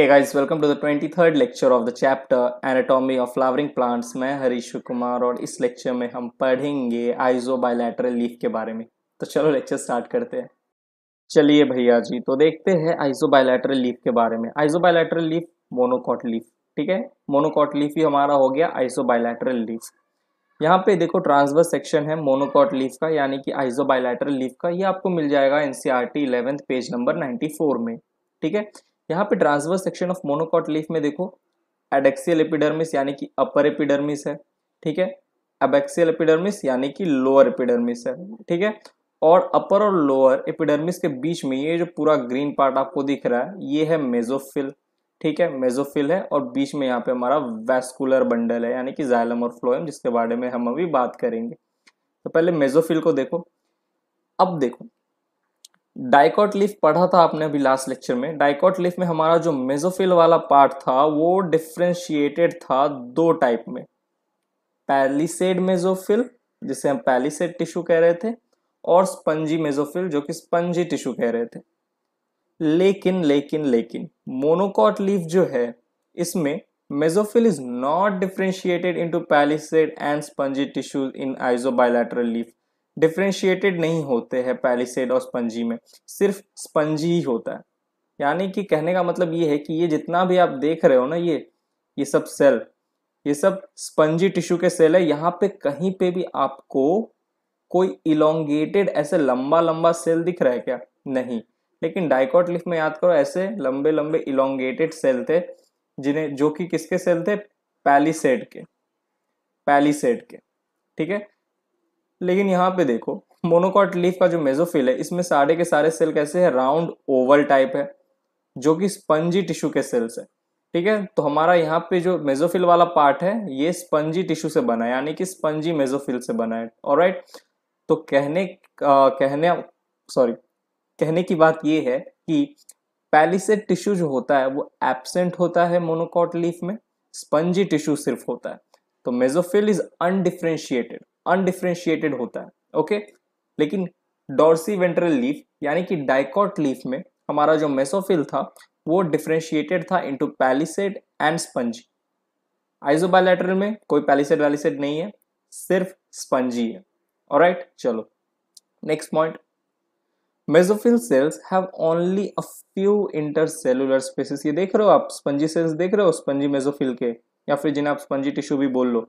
Hey guys, welcome to the 23rd lecture of the chapter Anatomy of Flowering Plants. मैं हरीश कुमार और इस lecture में हम पढ़ेंगे आइजो बायोलैटरल लीफ के बारे में तो चलो लेक्चर स्टार्ट करते हैं चलिए भैया जी तो देखते हैं आइजो बायोलैटरल लीफ के बारे में आइजो बायोलैटरल लीफ मोनोकॉट लीफ ठीक है मोनोकॉट लीफ ही हमारा हो गया आइजो बायोलैटरल लीफ यहाँ पे देखो ट्रांसवर्स सेक्शन है मोनोकॉट लीफ का यानी कि आइजो बायोलैटरल लीफ का ये आपको मिल जाएगा एनसीईआरटी 11th पेज नंबर 94 में ठीक है यहाँ पे transverse section of monocot leaf में देखो एडेक्सियल एपिडर्मिस यानी कि अपर एपिडर्मिस है ठीक है एबेक्सियल एपिडर्मिस यानी कि लोअर एपिडर्मिस है ठीक है और अपर और लोअर एपिडर्मिस के बीच में ये जो पूरा ग्रीन पार्ट आपको दिख रहा है ये है मेजोफिल ठीक है मेजोफिल है और बीच में यहाँ पे हमारा वैस्कुलर बंडल है यानी कि जाइलम और फ्लोएम जिसके बारे में हम अभी बात करेंगे तो पहले मेजोफिल को देखो अब देखो डाइकॉट लीफ पढ़ा था आपने अभी लास्ट लेक्चर में डाइकॉट लीफ में हमारा जो मेजोफिल वाला पार्ट था वो डिफ्रेंशिएटेड था दो टाइप में पैलिसेड मेजोफिल जिसे हम पैलिसेड टिश्यू कह रहे थे और स्पंजी मेजोफिल जो कि स्पंजी टिश्यू कह रहे थे लेकिन लेकिन लेकिन मोनोकॉट लीफ जो है इसमें mesophyll is not differentiated into palisade and spongy tissues in isobilateral leaf differentiated नहीं होते हैं पैलिसेड और स्पंजी में सिर्फ स्पंजी ही होता है यानी कि कहने का मतलब ये है कि ये जितना भी आप देख रहे हो ना ये ये सब सेल ये सब स्पंजी टिश्यू के सेल है यहाँ पे कहीं पे भी आपको कोई इलोंगेटेड ऐसे लंबा लंबा सेल दिख रहा है क्या नहीं लेकिन डायकोट लिफ में याद करो ऐसे लंबे लंबे इलोंगेटेड सेल थे जिन्हें जो कि किसके सेल थे पैलीसेड के पैलीसेड के ठीक है लेकिन यहाँ पे देखो मोनोकॉट लीफ का जो मेजोफिल है इसमें सारे के सारे सेल कैसे है राउंड ओवल टाइप है जो कि स्पंजी टिश्यू के सेल्स है ठीक है तो हमारा यहाँ पे जो मेजोफिल वाला पार्ट है ये स्पंजी टिश्यू से बना है यानी कि स्पंजी मेजोफिल से बना है और राइट तो कहने आ, कहने सॉरी कहने की बात ये है कि पैलिसेट टिश्यू जो होता है वो एबसेंट होता है मोनोकॉट लीफ में स्पंजी टिश्यू सिर्फ होता है तो मेजोफिल इज अनडिफ्रेंशिएटेड अनडिफ्रेंशिएटेड होता है ओके लेकिन डॉर्सी वेंट्रल लीफ यानी कि डाइकॉट लीफ में हमारा जो मेसोफिल था वो डिफ्रेंशिएटेड था into palisade and sponge isobilateral में कोई पैलिसेड वैलिसेड नहीं है सिर्फ स्पंजी है राइट right? चलो next point mesophyll cells have only a few intercellular spaces ये देख रहे हो आप स्पंजी सेल्स देख रहे हो स्पंजी मेजोफिल के या फिर जिन्हें आप स्पंजी टिश्यू भी बोल लो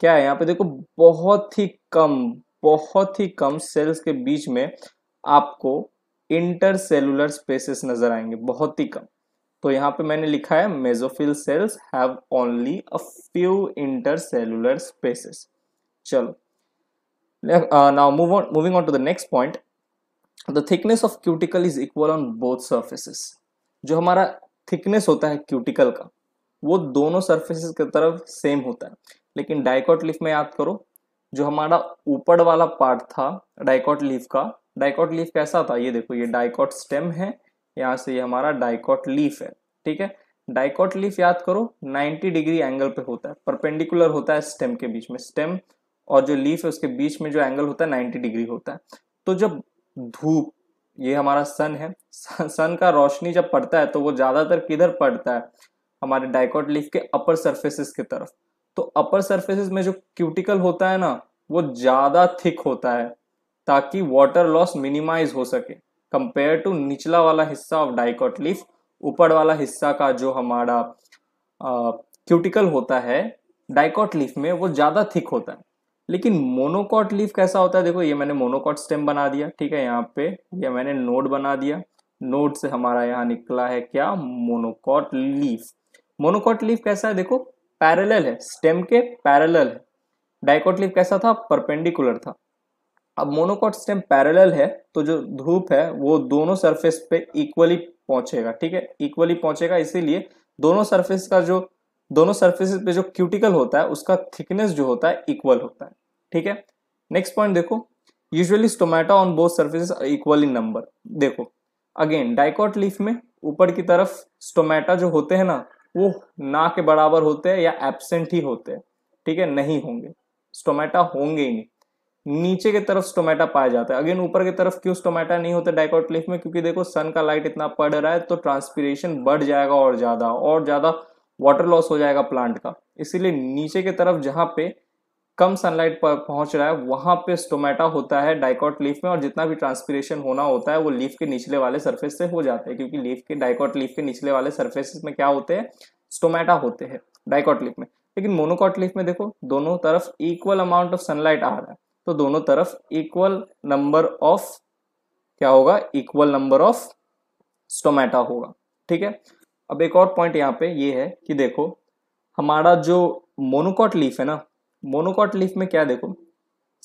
क्या है यहाँ पे देखो बहुत ही कम बहुत ही कम सेल्स के बीच में आपको इंटरसेलुलर स्पेसेस नजर आएंगे बहुत ही कम तो यहाँ पे मैंने लिखा है mesophyll cells have only a few intercellular spaces चलो now move on moving on to the next point the thickness of cuticle is equal on both surfaces जो हमारा थिकनेस होता है क्यूटिकल का वो दोनों सर्फेसिस की तरफ सेम होता है लेकिन डायकॉट लीफ में याद करो जो हमारा ऊपर वाला पार्ट था डायकॉट लीफ का डायकॉट लीफ कैसा था ये देखो ये डायकॉट स्टेम है यहाँ से ये हमारा डायकॉट लीफ है ठीक है डायकॉट लीफ याद करो 90 डिग्री एंगल पे होता है परपेंडिकुलर होता है स्टेम के बीच में स्टेम और जो लीफ है उसके बीच में जो एंगल होता है नाइन्टी डिग्री होता है तो जब धूप ये हमारा सन है सन का रोशनी जब पड़ता है तो वो ज़्यादातर किधर पड़ता है हमारे डायकॉट लीफ के अपर सर्फेसिस की तरफ तो अपर सर्फेसिस में जो क्यूटिकल होता है ना वो ज़्यादा थिक होता है ताकि वाटर लॉस मिनिमाइज हो सके कंपेयर टू निचला वाला हिस्सा ऑफ डाइकॉट लीफ ऊपर वाला हिस्सा का जो हमारा क्यूटिकल होता है डाइकॉट लीफ में वो ज़्यादा थिक होता है लेकिन मोनोकॉट लीफ कैसा होता है देखो ये मैंने मोनोकॉट स्टेम बना दिया ठीक है यहाँ पे ये मैंने नोड बना दिया नोड से हमारा यहाँ निकला है क्या मोनोकॉट लीफ मोनोकॉट लीफ कैसा है देखो पैरेलल है स्टेम के पैरेलल है डायकोट लीफ कैसा था परपेंडिकुलर था अब मोनोकॉट स्टेम पैरेलल है तो जो धूप है वो दोनों सरफेस पे इक्वली पहुंचेगा ठीक है इक्वली पहुंचेगा इसीलिए दोनों सरफेस का जो दोनों सरफेस पे जो क्यूटिकल होता है उसका थिकनेस जो होता है इक्वल होता है ठीक है नेक्स्ट पॉइंट देखो usually stomata on both surfaces equal in number देखो अगेन डाइकॉट लीफ में ऊपर की तरफ स्टोमेटा जो होते हैं ना वो ना के बराबर होते हैं या एबसेंट ही होते हैं ठीक है नहीं होंगे स्टोमेटा होंगे ही नहीं नीचे की तरफ स्टोमेटा पाया जाता है अगेन ऊपर की तरफ क्यों स्टोमेटा नहीं होता डाइकॉट में क्योंकि देखो सन का लाइट इतना पड़ रहा है तो ट्रांसपीरेशन बढ़ जाएगा और ज्यादा और ज्यादा वाटर लॉस हो जाएगा प्लांट का इसीलिए नीचे की तरफ जहां पे कम सनलाइट पर पहुंच रहा है वहां पे स्टोमेटा होता है डाइकॉट लीफ में और जितना भी ट्रांसपीरेशन होना होता है वो लीफ के निचले वाले सरफेस से हो जाते हैं क्योंकि लीफ के डाइकॉट लीफ के निचले वाले सरफेस में क्या होते हैं स्टोमेटा होते हैं डाइकॉट लीफ में लेकिन मोनोकॉट लीफ में देखो दोनों तरफ इक्वल अमाउंट ऑफ सनलाइट आ रहा है तो दोनों तरफ इक्वल नंबर ऑफ क्या होगा इक्वल नंबर ऑफ स्टोमेटा होगा ठीक है अब एक और पॉइंट यहाँ पे ये है कि देखो हमारा जो मोनोकॉट लीफ है ना मोनोकॉट लीफ में क्या देखो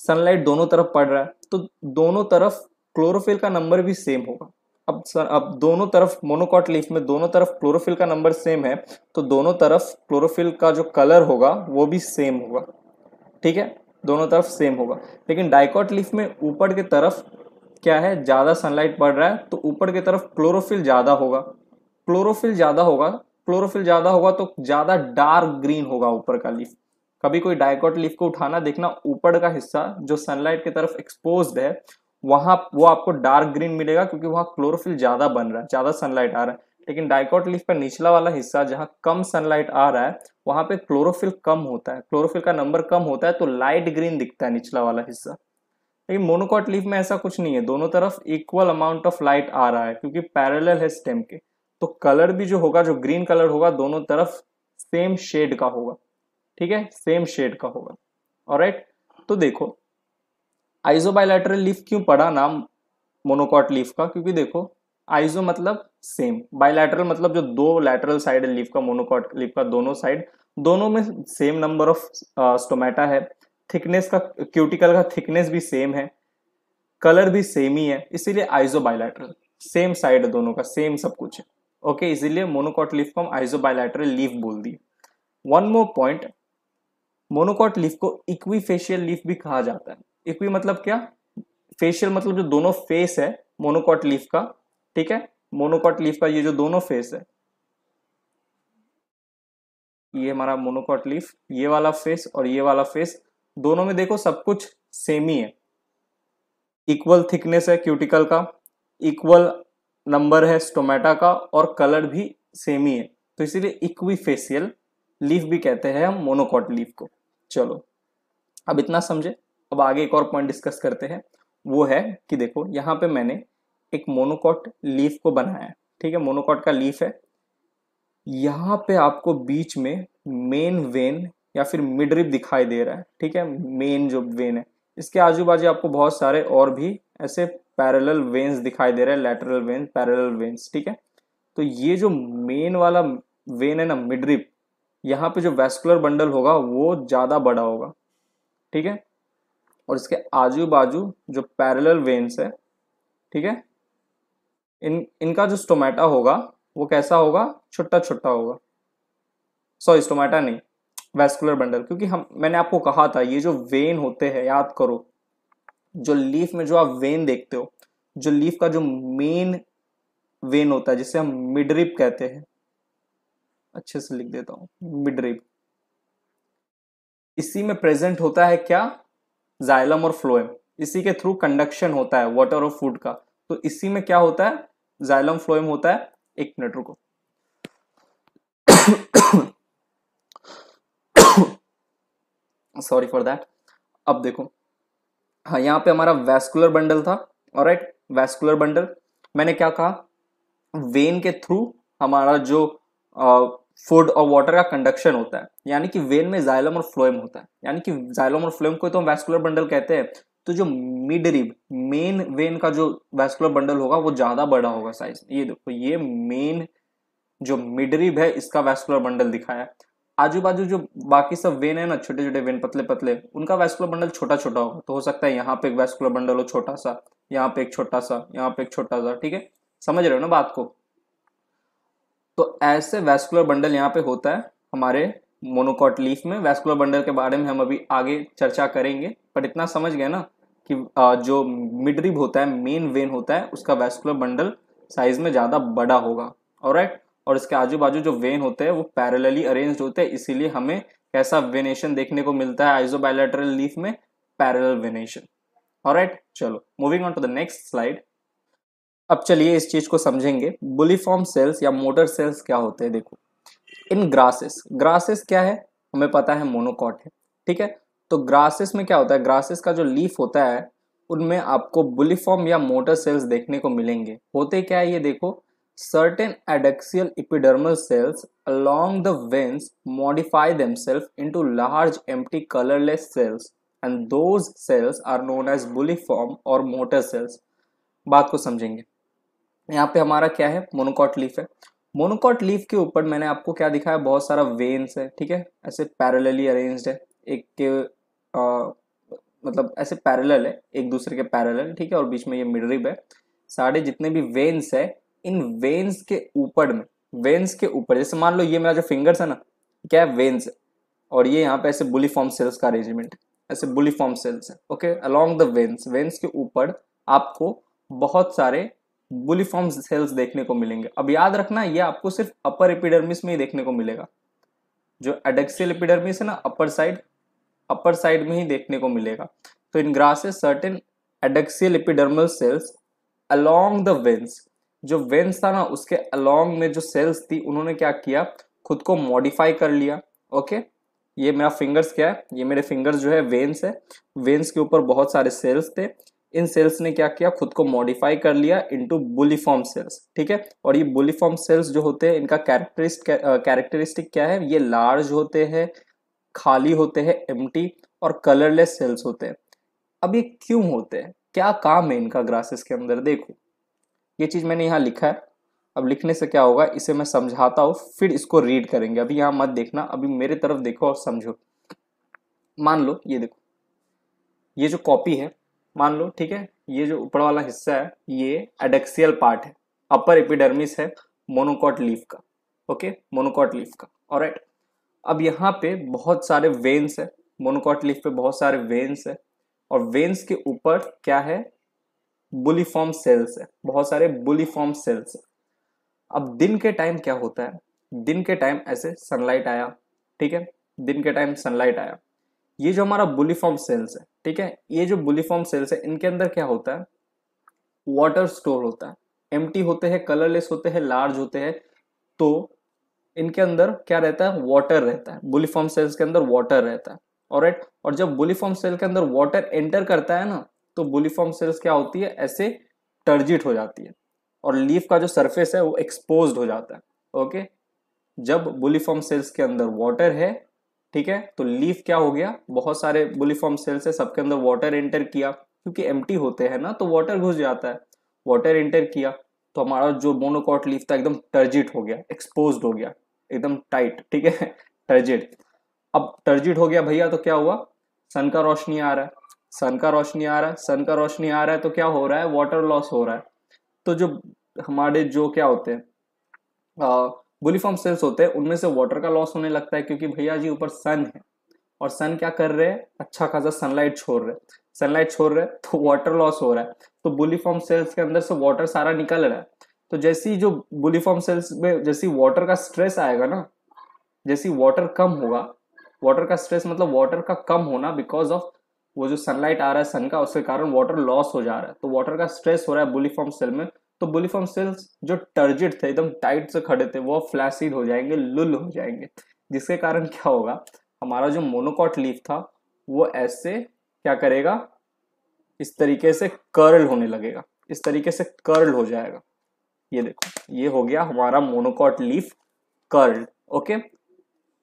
सनलाइट दोनों तरफ पड़ रहा है तो दोनों तरफ क्लोरोफिल का नंबर भी सेम होगा अब अब दोनों तरफ मोनोकॉट लीफ में दोनों तरफ क्लोरोफिल का नंबर सेम है तो दोनों तरफ क्लोरोफिल का जो कलर होगा वो भी सेम होगा ठीक है दोनों तरफ सेम होगा लेकिन डाइकॉट लीफ में ऊपर की तरफ क्या है ज़्यादा सनलाइट पड़ रहा है तो ऊपर की तरफ क्लोरोफिल ज़्यादा होगा क्लोरोफिल ज़्यादा होगा क्लोरोफिल ज़्यादा होगा तो ज़्यादा डार्क ग्रीन होगा ऊपर का लीफ कभी कोई डायकॉट लीफ को उठाना देखना ऊपर का हिस्सा जो सनलाइट की तरफ एक्सपोज है वहां वो आपको डार्क ग्रीन मिलेगा क्योंकि वहां क्लोरोफिल ज्यादा बन रहा है ज्यादा सनलाइट आ रहा है लेकिन डायकॉट लीफ का निचला वाला हिस्सा जहां कम सनलाइट आ रहा है वहां पे क्लोरोफिल कम होता है क्लोरोफिल का नंबर कम होता है तो लाइट ग्रीन दिखता है निचला वाला हिस्सा लेकिन मोनोकॉट लीफ में ऐसा कुछ नहीं है दोनों तरफ इक्वल अमाउंट ऑफ लाइट आ रहा है क्योंकि पैरेलल है स्टेम के तो कलर भी जो होगा जो ग्रीन कलर होगा दोनों तरफ सेम शेड का होगा ठीक है सेम शेड का होगा और राइट तो देखो आइजोबाइलेटरल लीफ क्यों पड़ा नाम मोनोकॉट लीफ का क्योंकि देखो आइजो मतलब सेम बायलैटरल मतलब जो दो लैटरल साइड है लीफ का मोनोकॉट लीफ का दोनों साइड दोनों में सेम नंबर ऑफ स्टोमेटा है थिकनेस का क्यूटिकल का थिकनेस भी सेम है कलर भी सेम ही है इसीलिए आइजो सेम साइड दोनों का सेम सब कुछ है ओके इसीलिए मोनोकॉट लीफ को हम आइजो बायलैटरल लीफ बोल दिए one more point monocot leaf को इक्वी फेशियल लीफ भी कहा जाता है इक्वी मतलब क्या फेशियल मतलब जो दोनों फेस है मोनोकॉट लीफ का ठीक है मोनोकॉट लीफ का ये जो दोनों फेस है ये हमारा मोनोकॉट लीफ ये वाला फेस और ये वाला फेस दोनों में देखो सब कुछ सेम ही है इक्वल थिकनेस है क्यूटिकल का इक्वल नंबर है स्टोमेटा का और कलर भी सेम ही है तो इसीलिए इक्वी फेशियल लीफ भी कहते हैं हम मोनोकॉट लीफ को चलो अब इतना समझे अब आगे एक और पॉइंट डिस्कस करते हैं वो है कि देखो यहाँ पे मैंने एक मोनोकॉट लीफ को बनाया ठीक है मोनोकॉट का लीफ है यहाँ पे आपको बीच में मेन वेन या फिर मिडरिप दिखाई दे रहा है ठीक है मेन जो वेन है इसके आजू बाजू आपको बहुत सारे और भी ऐसे पैरेलल वेन्स दिखाई दे रहे हैं लेटरल वेन पैरेलल वेन्स ठीक है तो ये जो मेन वाला वेन है ना मिडरिप यहाँ पे जो वेस्कुलर बंडल होगा वो ज़्यादा बड़ा होगा ठीक है और इसके आजू बाजू जो पैरेलल वेन्स है ठीक है इन इनका जो स्टोमेटा होगा वो कैसा होगा छुट्टा छुट्टा होगा सॉरी स्टोमेटा नहीं वेस्कुलर बंडल क्योंकि हम मैंने आपको कहा था ये जो वेन होते हैं याद करो जो लीफ में जो आप वेन देखते हो जो लीफ का जो मेन वेन होता है जिसे हम मिडरिप कहते हैं अच्छे से लिख देता हूं मिड रिब इसी में प्रेजेंट होता है क्या जाइलम और फ्लोएम इसी के थ्रू कंडक्शन होता है वाटर और फूड का तो इसी में क्या होता है जाइलम फ्लोएम होता है एक मिनट रुको सॉरी फॉर दैट अब देखो हाँ यहाँ पे हमारा वैस्कुलर बंडल था और राइट वैस्कुलर बंडल मैंने क्या कहा वेन के थ्रू हमारा जो फूड और वाटर का कंडक्शन होता है यानी कि वेन में जाइलम और फ्लोएम होता है यानी कि जाइलम और फ्लोएम को तो हम वैस्कुलर बंडल कहते हैं तो जो मिड रिब मेन वेन का जो वैस्कुलर बंडल होगा वो ज्यादा बड़ा होगा साइज ये देखो ये मेन जो मिड रिब है इसका वैस्कुलर बंडल दिखाया आजू बाजू जो बाकी सब वेन है ना छोटे छोटे वेन पतले पतले उनका वैस्कुलर बंडल छोटा छोटा होगा तो हो सकता है यहाँ पे एक वैस्कुलर बंडल हो छोटा सा यहाँ पे एक छोटा सा यहाँ पे एक छोटा सा ठीक है समझ रहे हो ना बात को तो ऐसे वैस्कुलर बंडल यहाँ पे होता है हमारे मोनोकॉट लीफ में वैस्कुलर बंडल के बारे में हम अभी आगे चर्चा करेंगे बट इतना समझ गए ना कि जो मिडरिब होता है मेन वेन होता है उसका वैस्कुलर बंडल साइज में ज़्यादा बड़ा होगा और राइट और इसके आजू बाजू जो वेन होते हैं वो पैरेलली अरेंज होते हैं इसीलिए हमें कैसा वेनेशन देखने को मिलता है आइजोबायोलेटरल लीफ में पैरेलल वेनेशन और राइट चलो moving on to the next slide अब चलिए इस चीज को समझेंगे बुलिफॉर्म सेल्स या मोटर सेल्स क्या होते हैं देखो इन ग्रासेस ग्रासेस क्या है हमें पता है मोनोकॉट है ठीक है तो ग्रासेस में क्या होता है ग्रासेस का जो लीफ होता है उनमें आपको बुलीफॉर्म या मोटर सेल्स देखने को मिलेंगे होते क्या है ये देखो certain adaxial epidermal cells along the veins modify themselves into large empty colourless cells and those cells are known as bulliform और मोटर सेल्स बात को समझेंगे यहाँ पे हमारा क्या है मोनोकॉट लीफ है मोनोकॉट लीफ के ऊपर मैंने आपको क्या दिखाया बहुत सारा वेन्स है ठीक है ऐसे पैरेलली अरेंज्ड है एक के आ, मतलब ऐसे पैरेलल है एक दूसरे के पैरेलल ठीक है और बीच में ये मिडरिब है सारे जितने भी वेन्स है इन वेन्स के ऊपर में वेन्स के ऊपर जैसे मान लो ये मेरा जो फिंगर्स है ना क्या है वेन्स है और ये यहाँ पे ऐसे बुलिफॉर्म सेल्स का अरेंजमेंट ऐसे बुलिफॉर्म सेल्स है okay along the veins veins के ऊपर आपको बहुत सारे बुलीफॉर्म सेल्स देखने को मिलेंगे अब याद रखना ये आपको सिर्फ अपर एपिडर्मिस में ही देखने को मिलेगा जो एडेक्सियल एपिडर्मिस है ना अपर साइड अपर साइड में ही देखने को मिलेगा तो in grasses certain adaxial epidermal cells along the veins जो वेंस था ना उसके अलोंग में जो सेल्स थी उन्होंने क्या किया खुद को मॉडिफाई कर लिया ओके ये मेरा फिंगर्स क्या है ये मेरे फिंगर्स जो है वेंस है वेंस के ऊपर बहुत सारे सेल्स थे इन सेल्स ने क्या किया खुद को मॉडिफाई कर लिया इनटू बुलीफॉर्म सेल्स ठीक है और ये बुलीफॉर्म सेल्स जो होते हैं इनका कैरेक्टरिस्ट कैरेक्टरिस्टिक क्या है ये लार्ज होते हैं खाली होते हैं एम और कलरलेस सेल्स होते हैं अब ये क्यों होते हैं क्या काम है इनका ग्रासेस के अंदर देखो ये चीज़ मैंने यहाँ लिखा है अब लिखने से क्या होगा इसे मैं समझाता हूँ फिर इसको रीड करेंगे अभी यहाँ मत देखना अभी मेरे तरफ देखो और समझो मान लो ये देखो ये जो कॉपी है मान लो ठीक है ये जो ऊपर वाला हिस्सा है ये एडेक्सियल पार्ट है अपर एपिडर्मिस है मोनोकॉट लीफ का ओके मोनोकॉट लीफ का और अब यहाँ पे बहुत सारे वेन्स है मोनोकॉट लीफ पे बहुत सारे वेन्स है और वेन्स के ऊपर क्या है बुलीफॉर्म सेल्स है बहुत सारे बुलीफॉर्म सेल्स है अब दिन के टाइम क्या होता है दिन के टाइम ऐसे सनलाइट आया ठीक है दिन के टाइम सनलाइट आया ये जो हमारा बुलिफॉर्म सेल्स है ठीक है ये जो बुलिफॉर्म सेल्स है इनके अंदर क्या होता है वाटर स्टोर होता है एम्प्टी होते हैं कलरलेस होते हैं लार्ज होते हैं तो इनके अंदर क्या रहता है वाटर रहता है बुलिफॉर्म सेल्स के अंदर वाटर रहता है और और जब बुलिफॉर्म सेल के अंदर वाटर एंटर करता है ना तो बुलिफॉर्म सेल्स क्या होती है ऐसे टर्जिट हो जाती है और लीफ का जो सरफेस है वो एक्सपोज हो जाता है ओके जब बुलिफॉर्म सेल्स के अंदर वाटर है ठीक है तो लीफ क्या हो गया बहुत सारे बुलिफॉर्म सेल्स है सबके अंदर वाटर एंटर किया क्योंकि एम होते हैं ना तो वाटर घुस जाता है वाटर एंटर किया तो हमारा जो मोनोकॉट लीफ था एकदम टर्जिट हो गया एक्सपोज हो गया एकदम टाइट ठीक है टर्जिट अब टर्जिट हो गया भैया तो क्या हुआ सन का रोशनी आ रहा है सन का रोशनी आ रहा है सन का रोशनी आ रहा है तो क्या हो रहा है वाटर लॉस हो रहा है तो जो हमारे जो क्या होते हैं बुलीफॉर्म सेल्स होते हैं उनमें से वाटर का लॉस होने लगता है क्योंकि भैया जी ऊपर सन है और सन क्या कर रहे हैं अच्छा खासा सनलाइट छोड़ रहे हैं सनलाइट छोड़ रहे हैं तो वाटर लॉस हो रहा है तो बुलीफॉर्म सेल्स के अंदर से वाटर सारा निकल रहा है तो जैसी जो बुलीफॉर्म सेल्स में जैसी वाटर का स्ट्रेस आएगा ना जैसी वाटर कम होगा वाटर का स्ट्रेस मतलब वाटर का कम होना बिकॉज ऑफ वो जो सनलाइट आ रहा है सन का उसके कारण वाटर लॉस हो जा रहा है तो वाटर का स्ट्रेस हो रहा है बुलीफॉर्म सेल में तो बुलिफॉर्म सेल्स जो टर्जिट थे एकदम टाइट से खड़े थे वो फ्लैसिड हो जाएंगे लुल हो जाएंगे जिसके कारण क्या होगा हमारा जो मोनोकॉट लीफ था वो ऐसे क्या करेगा इस तरीके से कर्ल होने लगेगा इस तरीके से कर्ल हो जाएगा ये देखो ये हो गया हमारा monocot leaf curl okay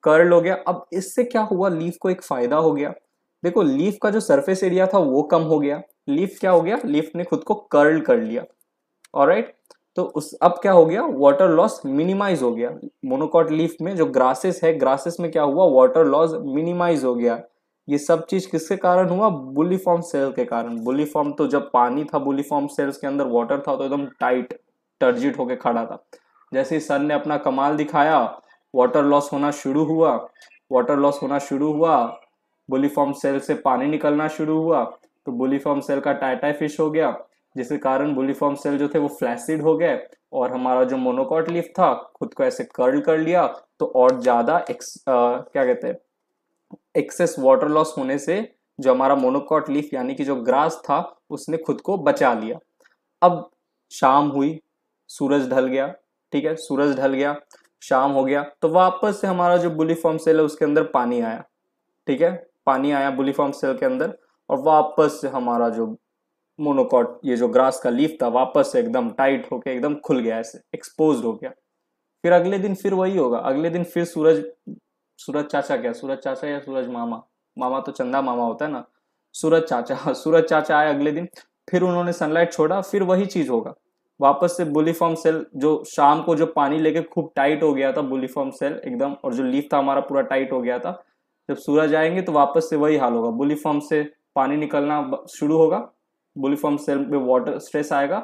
curl हो गया अब इससे क्या हुआ लीफ को एक फायदा हो गया देखो लीफ का जो सरफेस एरिया था वो कम हो गया लीफ क्या हो गया लीफ ने खुद को कर्ल कर लिया और राइट तो उस अब क्या हो गया वाटर लॉस मिनिमाइज हो गया मोनोकॉट लीफ में जो ग्रासेस है ग्रासेस में क्या हुआ वाटर लॉस मिनिमाइज हो गया ये सब चीज किसके कारण हुआ बुलीफॉर्म सेल के कारण बुलीफॉर्म तो जब पानी था बुलीफॉर्म सेल्स के अंदर वाटर था तो एकदम टाइट टर्जिट होके खड़ा था जैसे सन ने अपना कमाल दिखाया वाटर लॉस होना शुरू हुआ वाटर लॉस होना शुरू हुआ बुलीफॉर्म सेल से पानी निकलना शुरू हुआ तो बुलीफॉर्म सेल का टाइटाई फिश हो गया जिसके कारण बुलिफॉर्म सेल जो थे वो फ्लैसिड हो गए और हमारा जो मोनोकॉट लीफ था खुद को ऐसे कर्ल कर लिया तो और ज़्यादा क्या कहते हैं एक्सेस वाटर लॉस होने से जो हमारा मोनोकॉट लीफ यानी कि जो ग्रास था उसने खुद को बचा लिया अब शाम हुई सूरज ढल गया ठीक है सूरज ढल गया शाम हो गया तो वापस से हमारा जो बुलीफॉर्म सेल है उसके अंदर पानी आया ठीक है पानी आया बुलिफॉर्म सेल के अंदर और वापस से हमारा जो मोनोकॉट ये जो ग्रास का लीफ था वापस से एकदम टाइट होके एकदम खुल गया ऐसे एक्सपोज हो गया फिर अगले दिन फिर वही होगा अगले दिन फिर सूरज सूरज चाचा क्या सूरज चाचा या सूरज मामा मामा तो चंदा मामा होता है ना सूरज चाचा सूरज चाचा आए अगले दिन फिर उन्होंने सनलाइट छोड़ा फिर वही चीज होगा वापस से बुलीफॉर्म सेल जो शाम को जो पानी लेके खूब टाइट हो गया था बुलीफॉर्म सेल एकदम और जो लीफ था हमारा पूरा टाइट हो गया था जब सूरज आएंगे तो वापस से वही हाल होगा बुलीफॉर्म से पानी निकलना शुरू होगा बुलिफॉर्म सेल में वाटर स्ट्रेस आएगा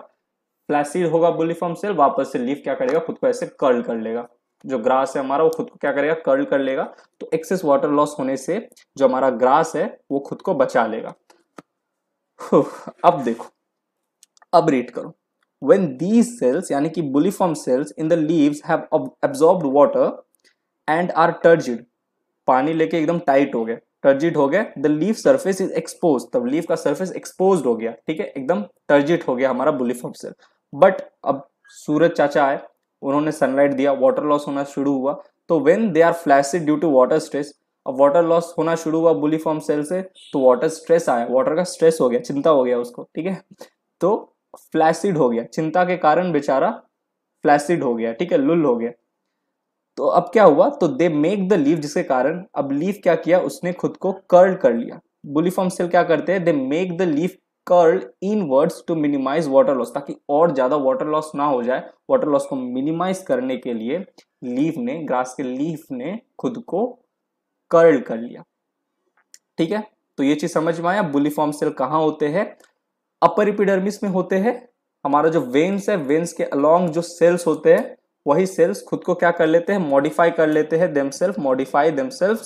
प्लासिड होगा बुलिफॉर्म सेल वापस से लीफ क्या करेगा खुद को ऐसे कर्ल कर लेगा जो ग्रास है हमारा वो खुद को क्या करेगा कर्ल कर लेगा तो एक्सेस वाटर लॉस होने से जो हमारा ग्रास है वो खुद को बचा लेगा अब देखो अब रीड करो वेन दीज सेल्स यानी कि bulliform cells in the leaves have absorbed water and are turgid पानी लेके एकदम टाइट हो गया टर्जिट हो गया the leaf surface is expose तब लीफ का सर्फेस एक्सपोज हो गया ठीक है एकदम टर्जिट हो गया हमारा बुलिफम सेल बट अब सूरज चाचा आए उन्होंने सनलाइट दिया वाटर लॉस होना शुरू हुआ तो when they are flaccid due to water stress अब वाटर लॉस होना शुरू हुआ बुलिफॉर्म सेल से तो वाटर स्ट्रेस आया वाटर का स्ट्रेस हो गया चिंता हो गया उसको ठीक है तो फ्लैसिड हो गया चिंता के कारण बेचारा फ्लैसिड हो गया ठीक है लुल हो गया तो अब क्या हुआ तो दे मेक द लीव जिसके कारण अब लीव क्या किया उसने खुद को कर्ल कर लिया बुलीफॉर्म सेल क्या करते हैं they make the leave curl inwards to minimise water loss ताकि और ज़्यादा वाटर लॉस ना हो जाए वाटर लॉस को मिनिमाइज करने के लिए लीव ने ग्रास के लीव ने खुद को कर्ल कर लिया ठीक है तो ये चीज़ समझ में आया बुलीफॉर्म सेल कहाँ होते हैं अपर इपिडर्मिस में होते हैं हमारा जो वेन्स है वेन्स के अलोंग जो सेल्स होते हैं वही सेल्स खुद को क्या कर लेते हैं मॉडिफाई कर लेते हैं them self modify them self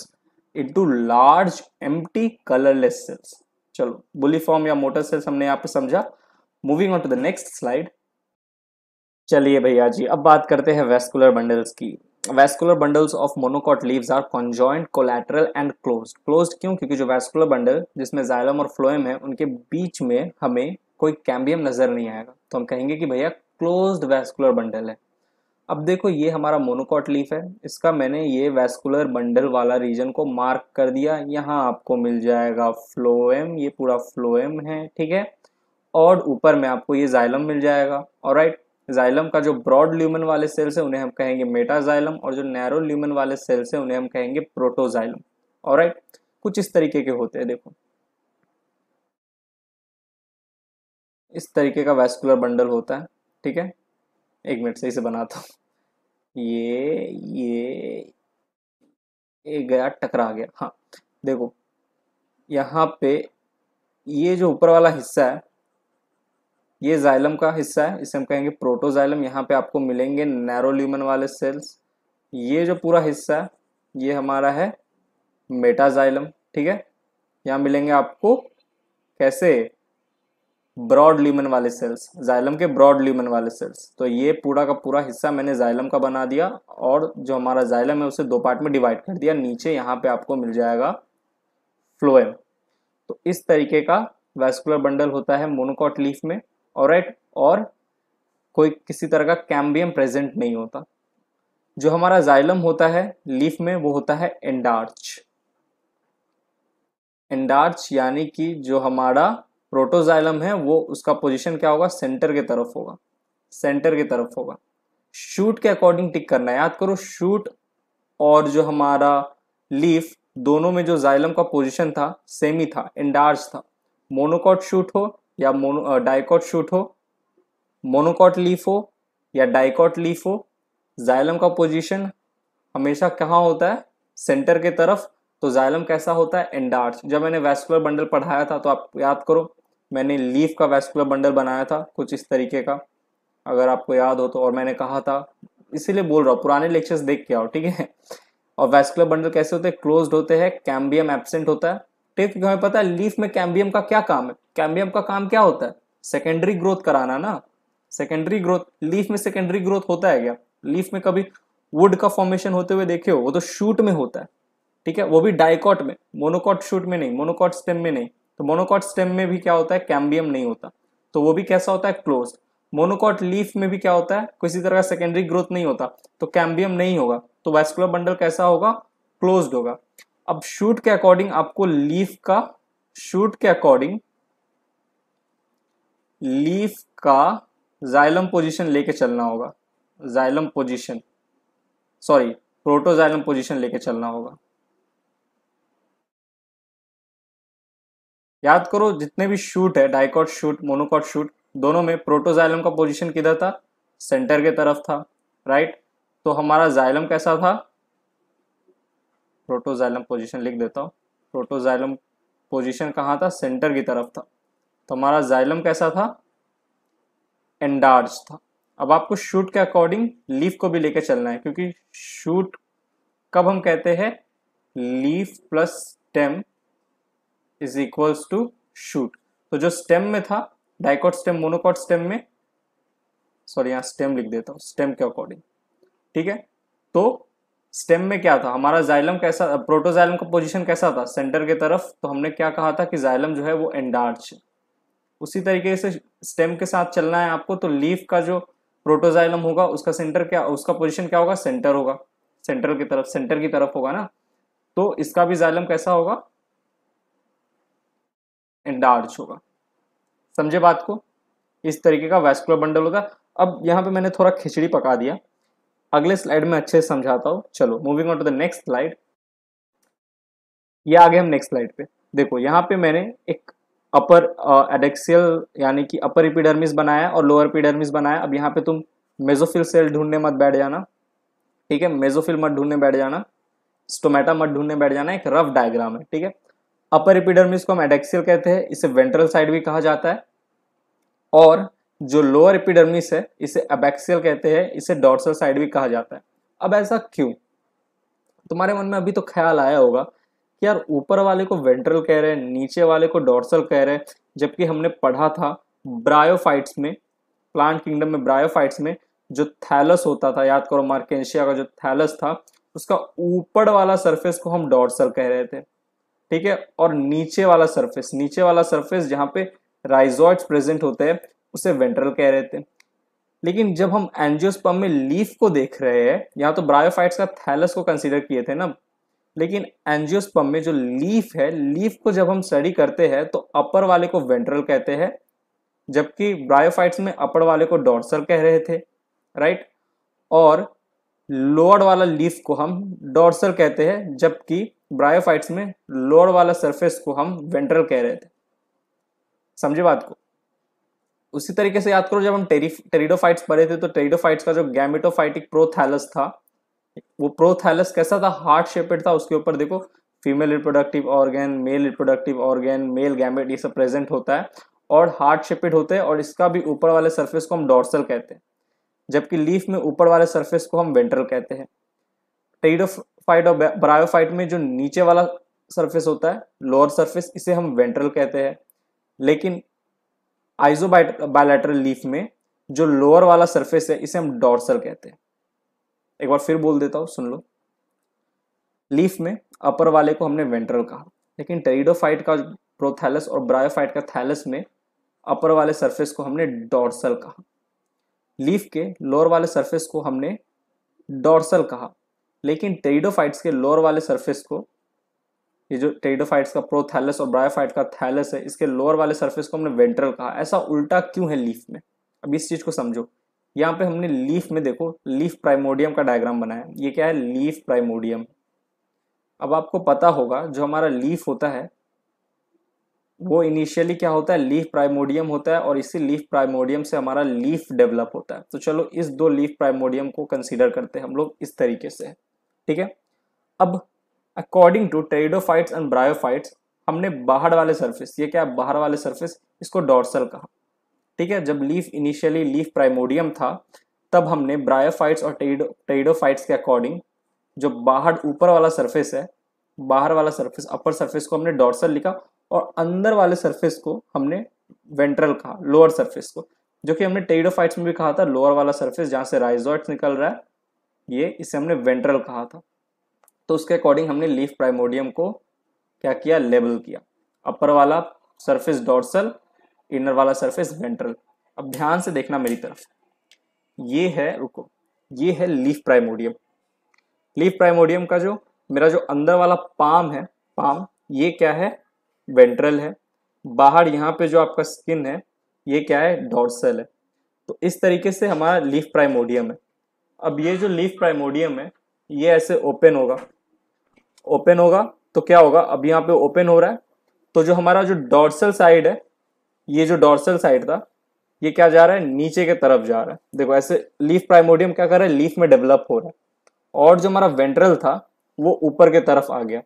into large um colourless cells चलो बुली फॉर्म या मोटर सेल्स हमने यहाँ पे समझा moving on to the next slide चलिए भैया जी अब बात करते हैं वेस्कुलर बंडल्स की vascular bundles of monocot leaves are conjoint collateral and close close क्यों क्योंकि जो वेस्कुलर बंडल जिसमें जाइलम और फ्लोएम है उनके बीच में हमें कोई कैम्बियम नजर नहीं आएगा तो हम कहेंगे कि भैया क्लोज्ड वेस्कुलर बंडल है अब देखो ये हमारा मोनोकॉट लीफ है इसका मैंने ये वेस्कुलर बंडल वाला रीजन को मार्क कर दिया यहाँ आपको मिल जाएगा फ्लोएम ये पूरा फ्लोएम है ठीक है और ऊपर में आपको ये जाइलम मिल जाएगा और राइट जाइलम का जो ब्रॉड ल्यूमन वाले सेल्स है उन्हें हम कहेंगे मेटाजाइलम और जो नैरो ल्यूमन वाले सेल्स है उन्हें हम कहेंगे प्रोटोजाइलम और राइट कुछ इस तरीके के होते हैं देखो इस तरीके का वेस्कुलर बंडल होता है ठीक है एक मिनट से इसे बनाता हूँ ये ये ये गया टकरा गया हाँ देखो यहाँ पे ये जो ऊपर वाला हिस्सा है ये जाइलम का हिस्सा है इसे हम कहेंगे प्रोटोजाइलम यहाँ पे आपको मिलेंगे नैरोल्यूमन वाले सेल्स ये जो पूरा हिस्सा है ये हमारा है मेटाजाइलम ठीक है यहाँ मिलेंगे आपको कैसे ब्रॉड ल्यूमन वाले सेल्स जाइलम के ब्रॉड ल्यूमन वाले सेल्स तो ये पूरा का पूरा हिस्सा मैंने जाइलम का बना दिया और जो हमारा जाइलम है उसे दो पार्ट में डिवाइड कर दिया नीचे यहाँ पे आपको मिल जाएगा फ्लोएम तो इस तरीके का वैस्कुलर बंडल होता है मोनोकॉट लीफ में और और कोई किसी तरह का कैम्बियम प्रेजेंट नहीं होता जो हमारा जाइलम होता है लीफ में वो होता है एंडार्च एंडार्च यानी कि जो हमारा प्रोटोजाइलम है वो उसका पोजीशन क्या होगा सेंटर के तरफ होगा सेंटर की तरफ होगा शूट के अकॉर्डिंग टिक करना है याद करो शूट और जो हमारा लीफ दोनों में जो जाइलम का पोजीशन था सेम ही था एंडार्स था मोनोकॉट शूट हो या मोनो डाइकॉट शूट हो मोनोकॉट लीफ हो या डाइकॉट लीफ हो जाइलम का पोजीशन हमेशा कहाँ होता है सेंटर के तरफ तो जाइलम कैसा होता है एंडार्स जब मैंने वेस्कुलर बंडल पढ़ाया था तो आप याद करो मैंने लीफ का वेस्कुलर बंडल बनाया था कुछ इस तरीके का अगर आपको याद हो तो और मैंने कहा था इसीलिए बोल रहा हूँ पुराने लेक्चर्स देख के आओ ठीक है और वेस्कुलर बंडल कैसे होते हैं क्लोज होते हैं कैम्बियम एबसेंट होता है ठीक है हमें पता है लीफ में कैम्बियम का क्या काम है कैम्बियम का काम क्या होता है सेकेंडरी ग्रोथ कराना ना सेकेंडरी ग्रोथ लीफ में सेकेंडरी ग्रोथ होता है क्या लीफ में कभी वुड का फॉर्मेशन होते हुए देखे हो वो तो शूट में होता है ठीक है वो भी डाइकॉट में मोनोकॉट शूट में नहीं मोनोकॉट स्टेम में नहीं तो मोनोकॉट स्टेम में भी क्या होता है कैम्बियम नहीं होता तो वो भी कैसा होता है क्लोज मोनोकॉट लीफ में भी क्या होता है किसी तरह का सेकेंडरी ग्रोथ नहीं होता तो कैम्बियम नहीं होगा तो वैस्कुलर बंडल कैसा होगा क्लोज होगा अब शूट के अकॉर्डिंग आपको लीफ का शूट के अकॉर्डिंग लीफ का जाइलम पोजीशन लेके चलना होगा xylem position sorry protoxylem position लेके चलना होगा याद करो जितने भी शूट है डाइकॉट शूट मोनोकॉट शूट दोनों में प्रोटोजाइलम का पोजीशन किधर था सेंटर के तरफ था राइट तो हमारा जाइलम कैसा था प्रोटोजाइलम पोजीशन लिख देता हूँ प्रोटोजाइलम पोजीशन कहाँ था सेंटर की तरफ था तो हमारा जाइलम कैसा था एंडार्ज था अब आपको शूट के अकॉर्डिंग लीफ को भी लेकर चलना है क्योंकि शूट कब हम कहते हैं leaf plus stem is equals to shoot तो जो स्टेम में था डाइकॉट स्टेम मोनोकॉट स्टेम में सॉरी यहां स्टेम लिख देता हूं स्टेम के अकॉर्डिंग ठीक है तो स्टेम में क्या था हमारा जाइलम कैसा प्रोटोजाइलम का पोजीशन कैसा था सेंटर के तरफ तो हमने क्या कहा था कि जाइलम जो है वो एंडार्च है उसी तरीके से स्टेम के साथ चलना है आपको तो लीफ का जो प्रोटोजाइलम होगा उसका सेंटर क्या उसका पोजीशन क्या होगा सेंटर होगा सेंटर की तरफ सेंटर की तरफ होगा ना तो इसका भी जाइलम कैसा होगा इंडा होगा समझे बात को इस तरीके का वैस्कुलर बंडल होगा अब यहाँ पे मैंने थोड़ा खिचड़ी पका दिया अगले स्लाइड में अच्छे से समझाता हूँ चलो moving on to the next slide ये आगे हम नेक्स्ट स्लाइड पे देखो यहाँ पे मैंने एक अपर एडेक्सियल यानी कि अपर इपीडर्मिस बनाया और लोअर इपीडर्मिस बनाया अब यहाँ पे तुम मेजोफिल सेल ढूंढने मत बैठ जाना ठीक है मेजोफिल मत ढूंढने बैठ जाना स्टोमेटा मत ढूंढने बैठ जाना एक रफ डायग्राम है ठीक है अपर एपिडर्मिस को हम एडेक्सियल कहते हैं इसे वेंट्रल साइड भी कहा जाता है और जो लोअर एपिडर्मिस है इसे अबैक्सियल कहते हैं इसे डॉर्सल साइड भी कहा जाता है अब ऐसा क्यों तुम्हारे मन में अभी तो ख्याल आया होगा कि यार ऊपर वाले को वेंट्रल कह रहे हैं नीचे वाले को डॉर्सल कह रहे हैं जबकि हमने पढ़ा था ब्रायोफाइट्स में प्लांट किंगडम में ब्रायोफाइट्स में जो थैलस होता था याद करो मार्केशिया का जो थैलस था उसका ऊपर वाला सरफेस को हम डॉर्सल कह रहे थे ठीक है और नीचे वाला सरफेस नीचे वाला सरफेस जहां पे राइजॉइड्स प्रेजेंट होते हैं उसे वेंट्रल कह रहे थे लेकिन जब हम एंजियोस्पर्म में लीफ को देख रहे हैं यहाँ तो ब्रायोफाइट्स का थैलस को कंसिडर किए थे ना लेकिन एंजियोस्पर्म में जो लीफ है लीफ को जब हम स्टडी करते हैं तो अपर वाले को वेंट्रल कहते हैं जबकि ब्रायोफाइट्स में अपर वाले को डॉर्सल कह रहे थे राइट और लोअर वाला लीफ को हम डोर्सल कहते हैं जबकि ब्रायोफाइट्स में लोअर वाला सरफेस को हम वेंट्रल कह रहे थे समझे बात को उसी तरीके से याद करो जब हम टेरिडोफाइट्स पढ़े थे तो टेरिडोफाइट्स का जो गैमेटोफाइटिक प्रोथैलस था वो प्रोथैलस कैसा था हार्ट शेपेड था उसके ऊपर देखो female reproductive organ male reproductive organ male gamete ये सब प्रेजेंट होता है और हार्ट शेपेड होते हैं और इसका भी ऊपर वाले सर्फेस को हम डॉर्सल कहते हैं जबकि लीफ में ऊपर वाले सरफेस को हम वेंट्रल कहते हैं टेडोफाइट और ब्रायोफाइट में जो नीचे वाला सरफेस होता है लोअर सरफेस इसे हम वेंट्रल कहते हैं लेकिन आइजोबायोलेटरल लीफ में जो लोअर वाला सरफेस है इसे हम डॉर्सल कहते हैं एक बार फिर बोल देता हूँ सुन लो लीफ में अपर वाले को हमने वेंट्रल कहा लेकिन टेरिडोफाइट का प्रोथैलस और ब्रायोफाइट का थैलस में अपर वाले सरफेस को हमने डॉर्सल कहा लीफ के लोअर वाले सरफेस को हमने डोर्सल कहा लेकिन टेरिडोफाइट्स के लोअर वाले सरफेस को ये जो टेरिडोफाइट्स का प्रोथैलस और ब्रायोफाइट का थैलस है इसके लोअर वाले सरफेस को हमने वेंट्रल कहा ऐसा उल्टा क्यों है लीफ में अब इस चीज़ को समझो यहाँ पे हमने लीफ में देखो लीफ प्राइमोडियम का डायग्राम बनाया ये क्या है लीफ प्राइमोडियम अब आपको पता होगा जो हमारा लीफ होता है वो इनिशियली क्या होता है लीफ प्राइमोडियम होता है और इसी लीफ प्राइमोडियम से हमारा लीफ डेवलप होता है तो चलो इस दो लीफ प्राइमोडियम को कंसिडर करते हैं हम लोग इस तरीके से ठीक है अब according to pteridophytes and bryophytes हमने बाहर वाले सर्फेस ये क्या बाहर वाले सर्फेस इसको डॉर्सल कहा ठीक है जब लीफ इनिशियली लीफ प्राइमोडियम था तब हमने ब्रायोफाइट्स और टेरिडोफाइट्स के अकॉर्डिंग जो बाहर ऊपर वाला सर्फेस है बाहर वाला सर्फेस अपर सर्फेस को हमने डॉर्सल लिखा और अंदर वाले सरफेस को हमने वेंट्रल कहा लोअर सरफेस को जो कि हमने टेडोफाइट्स में भी कहा था लोअर वाला सरफेस जहाँ से राइजॉइड्स निकल रहा है ये इसे हमने वेंट्रल कहा था तो उसके अकॉर्डिंग हमने लीफ प्राइमोडियम को क्या किया लेबल किया अपर वाला सरफेस डॉर्सल इनर वाला सरफेस वेंट्रल अब ध्यान से देखना मेरी तरफ ये है रुको ये है लीफ प्राइमोडियम लीफ प्राइमोडियम का जो मेरा जो अंदर वाला पाम है पाम ये क्या है वेंट्रल है बाहर यहाँ पे जो आपका स्किन है ये क्या है डॉर्सल है तो इस तरीके से हमारा लीफ प्राइमोडियम है अब ये जो लीफ प्राइमोडियम है ये ऐसे ओपन होगा ओपन होगा तो क्या होगा अब यहाँ पे ओपन हो रहा है तो जो हमारा जो डॉर्सल साइड है ये जो डॉर्सल साइड था ये क्या जा रहा है नीचे के तरफ जा रहा है देखो ऐसे लीफ प्राइमोडियम क्या कर रहा है लीफ में डेवलप हो रहा है और जो हमारा वेंट्रल था वो ऊपर के तरफ आ गया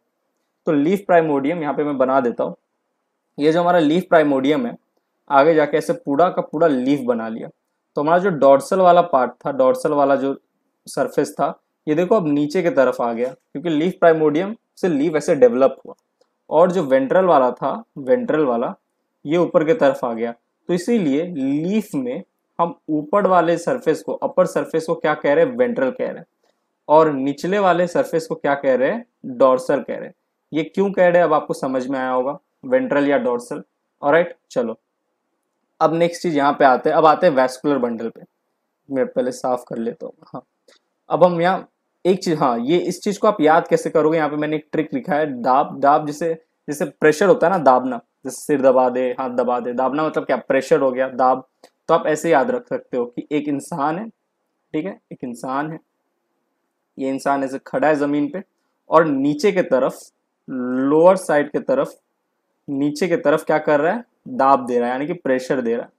तो लीफ प्राइमोडियम यहाँ पे मैं बना देता हूँ ये जो हमारा लीफ प्राइमोडियम है आगे जाके ऐसे पूरा का पूरा लीफ बना लिया तो हमारा जो डॉर्सल वाला पार्ट था डॉर्सल वाला जो सरफेस था ये देखो अब नीचे की तरफ आ गया क्योंकि लीफ प्राइमोडियम से लीफ ऐसे डेवलप हुआ और जो वेंट्रल वाला था वेंट्रल वाला ये ऊपर की तरफ आ गया तो इसीलिए लीफ में हम ऊपर वाले सरफेस को अपर सरफेस को क्या कह रहे हैं वेंट्रल कह रहे हैं और निचले वाले सरफेस को क्या कह रहे हैं डॉर्सल कह रहे हैं ये क्यों कह रहे हैं अब आपको समझ में आया होगा वेंट्रल या डोर्सल और राइट चलो अब नेक्स्ट चीज यहाँ पे आते हैं अब आते हैं वेस्कुलर बंडल पे मैं पहले साफ कर लेता हूँ हाँ अब हम यहाँ एक चीज हाँ ये इस चीज को आप याद कैसे करोगे यहाँ पे मैंने एक ट्रिक लिखा है दाब दाब जिसे जैसे प्रेशर होता है ना दाबना जैसे सिर दबा दे हाथ दबा दे दाबना मतलब क्या प्रेशर हो गया दाब तो आप ऐसे याद रख सकते हो कि एक इंसान है ठीक है एक इंसान है ये इंसान ऐसे खड़ा है जमीन पे और नीचे के तरफ लोअर साइड के तरफ नीचे के तरफ क्या कर रहा है दाब दे रहा है यानी कि प्रेशर दे रहा है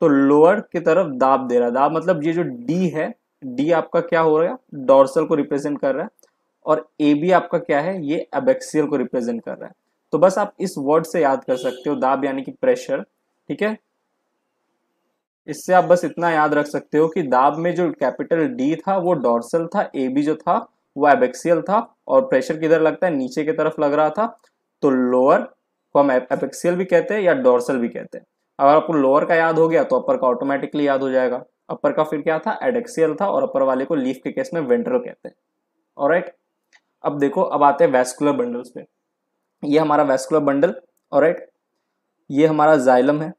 तो लोअर की तरफ दाब दे रहा है दाब मतलब ये जो डी है डी आपका क्या हो रहा है डॉर्सल को रिप्रेजेंट कर रहा है और ए बी आपका क्या है ये एबेक्सियल को रिप्रेजेंट कर रहा है तो बस आप इस वर्ड से याद कर सकते हो दाब यानी कि प्रेशर ठीक है इससे आप बस इतना याद रख सकते हो कि दाब में जो कैपिटल डी था वो डॉर्सल था ए बी जो था वो एपेक्सियल था और प्रेशर किधर लगता है नीचे की तरफ लग रहा था तो लोअर को हम एपेक्सियल भी कहते हैं या डोर्सल भी कहते हैं अगर आपको लोअर का याद हो गया तो अपर का ऑटोमेटिकली याद हो जाएगा अपर का फिर क्या था एडेक्सियल था और अपर वाले को लीफ के केस में वेंट्रल कहते हैं और राइट अब देखो अब आते हैं वेस्कुलर बंडल्स पे ये हमारा वेस्कुलर बंडल और राइट ये हमारा जाइलम है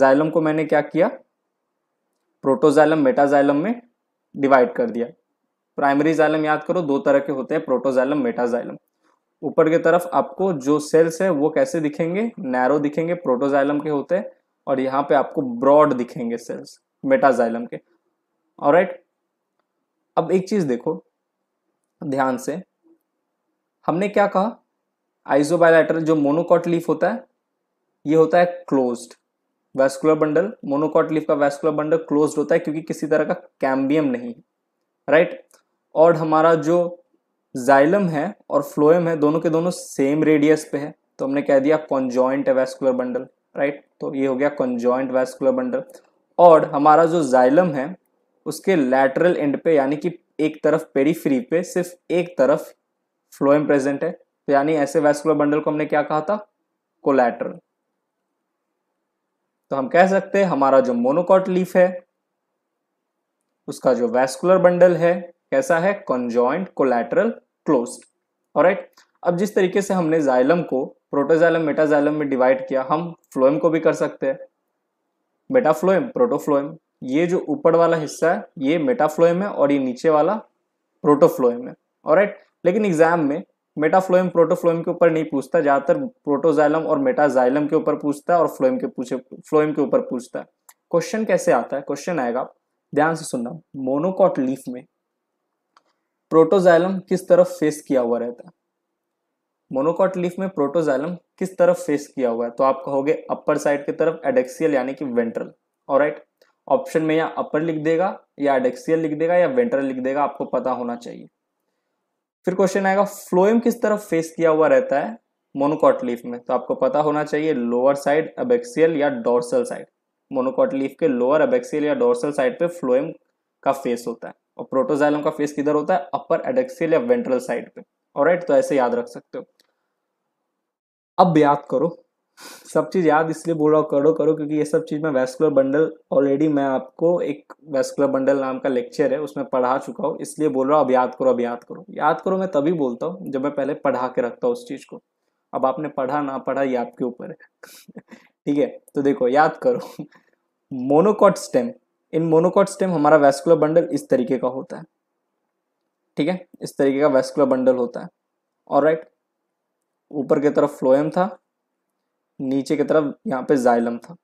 जाइलम को मैंने क्या किया प्रोटोजाइलम मेटाजाइलम में डिवाइड कर दिया प्राइमरी जाइलम याद करो दो तरह के होते हैं प्रोटोजाइलम मेटाजाइलम ऊपर की तरफ आपको जो सेल्स है वो कैसे दिखेंगे नैरो दिखेंगे प्रोटोजाइलम के होते हैं और यहाँ पे आपको ब्रॉड दिखेंगे सेल्स मेटाजाइलम के और राइट अब एक चीज देखो ध्यान से हमने क्या कहा आइजोबायोलाइटर जो मोनोकॉट लीफ होता है ये होता है closed vascular bundle monocot leaf का वैस्कुलर बंडल क्लोज्ड होता है क्योंकि किसी तरह का कैम्बियम नहीं है राइट और हमारा जो जाइलम है और फ्लोएम है दोनों के दोनों सेम रेडियस पे है तो हमने कह दिया कॉन्जॉइंट वैस्कुलर बंडल राइट तो ये हो गया कॉन्जॉइंट वैस्कुलर बंडल और हमारा जो जाइलम है उसके लैटरल एंड पे यानी कि एक तरफ पेरीफ्री पे सिर्फ एक तरफ फ्लोएम प्रेजेंट है तो यानी ऐसे वेस्कुलर बंडल को हमने क्या कहा था कोलैटरल तो हम कह सकते हैं हमारा जो मोनोकॉट लीफ है उसका जो वैस्कुलर बंडल है कैसा है कंजॉइंट कोलेटरल क्लोज राइट अब जिस तरीके से हमने जाइलम को प्रोटोजाइलम मेटाजाइलम में डिवाइड किया हम फ्लोएम को भी कर सकते हैं मेटाफ्लोएम प्रोटोफ्लोएम ये जो ऊपर वाला हिस्सा है ये मेटाफ्लोएम है और ये नीचे वाला प्रोटोफ्लोएम है राइट लेकिन एग्जाम में मेटाफ्लोएम प्रोटोफ्लोएम के ऊपर नहीं पूछता ज़्यादातर प्रोटोजाइलम और मेटाजाइलम के ऊपर पूछता है और फ्लोएम के पूछे फ्लोएम के ऊपर पूछता है क्वेश्चन कैसे आता है क्वेश्चन आएगा ध्यान से सुनना मोनोकॉट लीफ में प्रोटोजाइलम किस तरफ फेस किया हुआ रहता है मोनोकॉट लीफ में प्रोटोजाइलम किस तरफ फेस किया हुआ है तो आप कहोगे अपर साइड की तरफ एडेक्सियल यानी कि वेंट्रल और ऑप्शन में या अपर लिख देगा या एडेक्सियल लिख देगा या वेंट्रल लिख देगा आपको पता होना चाहिए फिर क्वेश्चन आएगा फ्लोएम किस तरफ फेस किया हुआ रहता है मोनोकॉट लीफ में तो आपको पता होना चाहिए लोअर साइड अबेक्सियल या डोर्सल साइड मोनोकॉट लीफ के लोअर अबेक्सियल या डोर्सल साइड पे फ्लोएम का फेस होता है और प्रोटोजाइलम का फेस किधर होता है अपर एडेक्सियल या वेंट्रल साइड पे और राइट तो ऐसे याद रख सकते हो अब याद करो सब चीज़ याद इसलिए बोल रहा हूँ करो करो क्योंकि ये सब चीज़ में वेस्कुलर बंडल ऑलरेडी मैं आपको एक वेस्कुलर बंडल नाम का लेक्चर है उसमें पढ़ा चुका हूँ इसलिए बोल रहा हूँ अब याद करो अब याद करो याद करो मैं तभी बोलता हूँ जब मैं पहले पढ़ा के रखता हूँ उस चीज़ को अब आपने पढ़ा ना पढ़ा ये आपके ऊपर है ठीक है तो देखो याद करो monocot stem in monocot stem हमारा वेस्कुलर बंडल इस तरीके का होता है ठीक है इस तरीके का वेस्कुलर बंडल होता है और राइट ऊपर की तरफ फ्लोएम था नीचे की तरफ यहाँ पे जाइलम था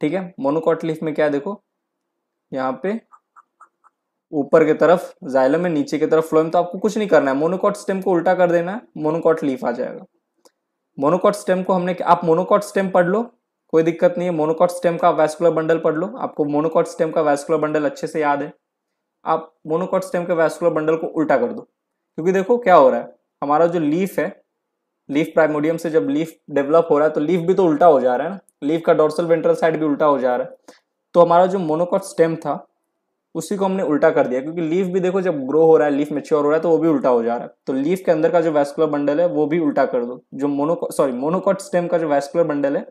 ठीक है मोनोकॉट लीफ में क्या है देखो यहाँ पे ऊपर की तरफ जाइलम है नीचे की तरफ फ्लोएम तो आपको कुछ नहीं करना है मोनोकॉट स्टेम को उल्टा कर देना है मोनोकॉट लीफ आ जाएगा मोनोकॉट स्टेम को हमने आप मोनोकॉट स्टेम पढ़ लो कोई दिक्कत नहीं है मोनोकॉट स्टेम का वैस्कुलर बंडल पढ़ लो आपको मोनोकॉट स्टेम का वैस्कुलर बंडल अच्छे से याद है आप मोनोकॉट स्टेम के वैस्कुलर बंडल को उल्टा कर दो क्योंकि देखो क्या हो रहा है हमारा जो लीफ है लीफ प्राइमोडियम से जब लीफ डेवलप हो रहा है तो लीफ भी तो उल्टा हो जा रहा है ना लीफ का डोर्सल वेंट्रल साइड भी उल्टा हो जा रहा है तो हमारा जो मोनोकॉट स्टेम था उसी को हमने उल्टा कर दिया क्योंकि लीफ भी देखो जब ग्रो हो रहा है लीफ मेच्योर हो रहा है तो वो भी उल्टा हो जा रहा है तो लीफ के अंदर का जो वैस्कुलर बंडल है वो भी उल्टा कर दो जो मोनो सॉरी मोनोकॉट स्टेम का जो वैस्कुलर बंडल है